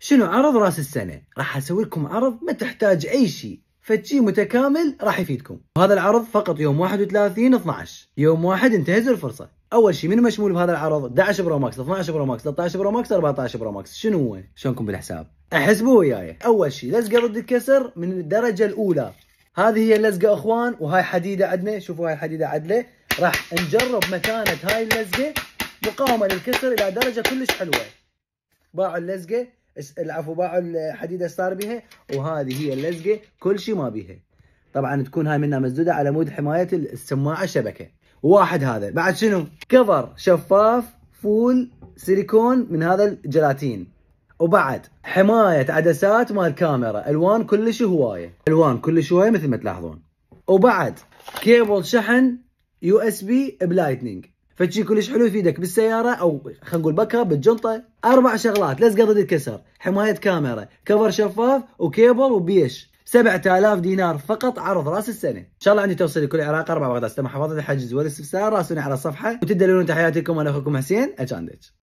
شنو عرض راس السنه راح اسوي لكم عرض ما تحتاج اي شيء فشي متكامل راح يفيدكم وهذا العرض فقط يوم 31 12 يوم واحد انتهزوا الفرصه اول شيء من مشمول بهذا العرض 11 برو ماكس 12 برو ماكس 13 برو ماكس 14 برو ماكس شنو هو شلونكم بالحساب احسبوا وياي اول شيء لزقه ضد الكسر من الدرجه الاولى هذه هي اللزقه اخوان وهاي حديده عندنا شوفوا هاي الحديده عدله راح نجرب متانه هاي اللزقه مقاومه للكسر الى درجه كلش حلوه باعوا اللزقه العفو باعوا الحديده صار بها وهذه هي اللزقه كل شيء ما بيها طبعا تكون هاي منها مسدوده على مود حمايه السماعه شبكه واحد هذا بعد شنو كفر شفاف فول سيليكون من هذا الجلاتين وبعد حمايه عدسات مال كاميرا الوان كلش هوايه الوان كلش هوايه مثل ما تلاحظون وبعد كيبل شحن يو اس بي بلايتنينج فشي كلش حلو يفيدك بالسياره او خلينا نقول باك اب بالجنطه اربع شغلات لزقه ضد الكسر حمايه كاميرا كفر شفاف وكيبل وبيش 7000 دينار فقط عرض راس السنه ان شاء الله عندي توصيل لكل العراق اربع بغداد استمع حفاظه الحجز والاستفسار راسوني على الصفحه وتدلون تحياتكم انا اخوكم حسين اجاندج